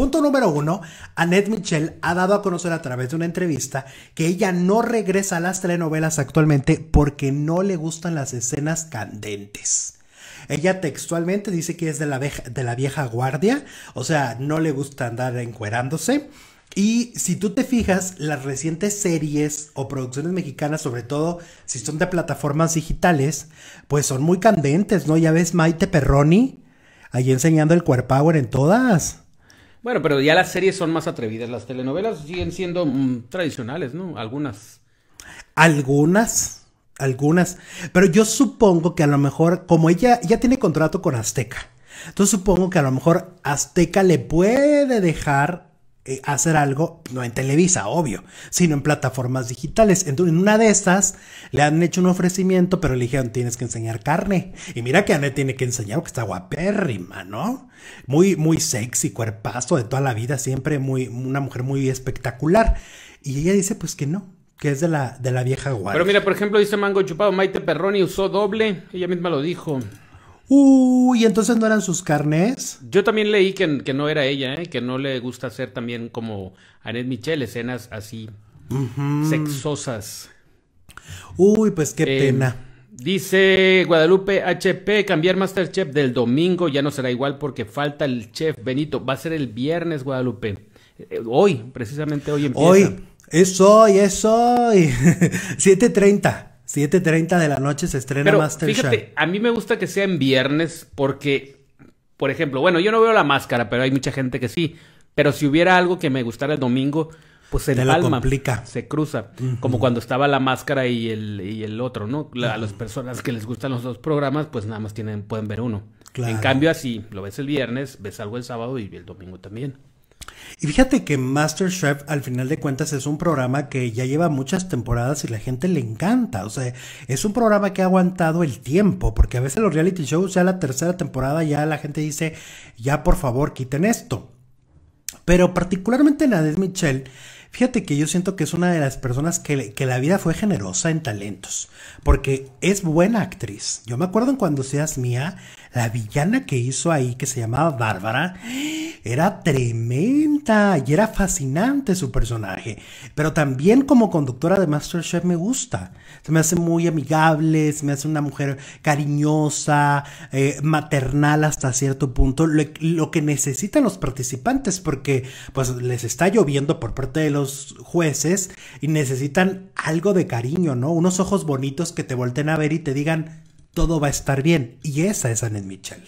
Punto número uno, Annette Michel ha dado a conocer a través de una entrevista que ella no regresa a las telenovelas actualmente porque no le gustan las escenas candentes. Ella textualmente dice que es de la, de la vieja guardia, o sea, no le gusta andar encuerándose. Y si tú te fijas, las recientes series o producciones mexicanas, sobre todo si son de plataformas digitales, pues son muy candentes, ¿no? Ya ves Maite Perroni ahí enseñando el power en todas. Bueno, pero ya las series son más atrevidas. Las telenovelas siguen siendo mm, tradicionales, ¿no? Algunas. Algunas, algunas. Pero yo supongo que a lo mejor, como ella ya tiene contrato con Azteca, entonces supongo que a lo mejor Azteca le puede dejar eh, hacer algo, no en Televisa, obvio, sino en plataformas digitales. Entonces, en una de estas le han hecho un ofrecimiento, pero le dijeron tienes que enseñar carne. Y mira que Ana tiene que enseñar Que está guapérrima, ¿no? Muy, muy sexy, cuerpazo de toda la vida, siempre muy, una mujer muy espectacular. Y ella dice pues que no, que es de la, de la vieja guardia. Pero mira, por ejemplo, dice Mango Chupado, Maite Perroni usó doble, ella misma lo dijo. Uy, entonces no eran sus carnes. Yo también leí que, que no era ella, ¿eh? que no le gusta hacer también como Anet Michel escenas así sexosas. Uy, pues qué eh, pena. Dice Guadalupe HP, cambiar Masterchef del domingo ya no será igual porque falta el chef Benito. Va a ser el viernes, Guadalupe. Eh, hoy, precisamente hoy empieza. Hoy, es hoy, es hoy. 7.30. 7.30 de la noche se estrena Masterchef. Fíjate, a mí me gusta que sea en viernes porque, por ejemplo, bueno, yo no veo la máscara, pero hay mucha gente que sí. Pero si hubiera algo que me gustara el domingo, pues el Te alma complica. se cruza. Como cuando estaba la máscara y el, y el otro, ¿no? A las personas que les gustan los dos programas, pues nada más tienen, pueden ver uno. En cambio, así, lo ves el viernes, ves algo el sábado y el domingo también. Y fíjate que MasterChef al final de cuentas es un programa que ya lleva muchas temporadas y la gente le encanta. O sea, es un programa que ha aguantado el tiempo, porque a veces los reality shows ya la tercera temporada ya la gente dice, ya por favor quiten esto. Pero particularmente en la de Michelle, Fíjate que yo siento que es una de las personas que, la vida fue generosa en talentos, porque es buena actriz. Yo me acuerdo en cuando seas mía, la villana que hizo ahí, que se llamaba Bárbara, era tremenda y era fascinante su personaje. Pero también como conductora de MasterChef me gusta. Se me hace muy amigable, se me hace una mujer cariñosa, eh, maternal hasta cierto punto. Lo, lo que necesitan los participantes, porque pues les está lloviendo por parte de los jueces y necesitan algo de cariño, ¿no? Unos ojos bonitos que te volteen a ver y te digan, todo va a estar bien. Y esa es Annette Mitchell.